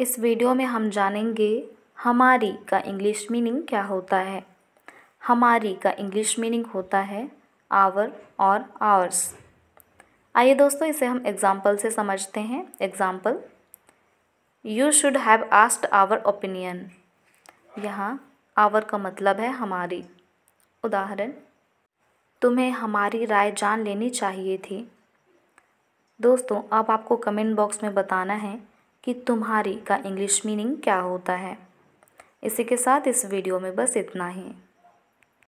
इस वीडियो में हम जानेंगे हमारी का इंग्लिश मीनिंग क्या होता है हमारी का इंग्लिश मीनिंग होता है आवर और आवर्स आइए दोस्तों इसे हम एग्ज़ाम्पल से समझते हैं example you should have asked our opinion यहाँ आवर का मतलब है हमारी उदाहरण तुम्हें हमारी राय जान लेनी चाहिए थी दोस्तों अब आपको कमेंट बॉक्स में बताना है कि तुम्हारी का इंग्लिश मीनिंग क्या होता है इसी के साथ इस वीडियो में बस इतना ही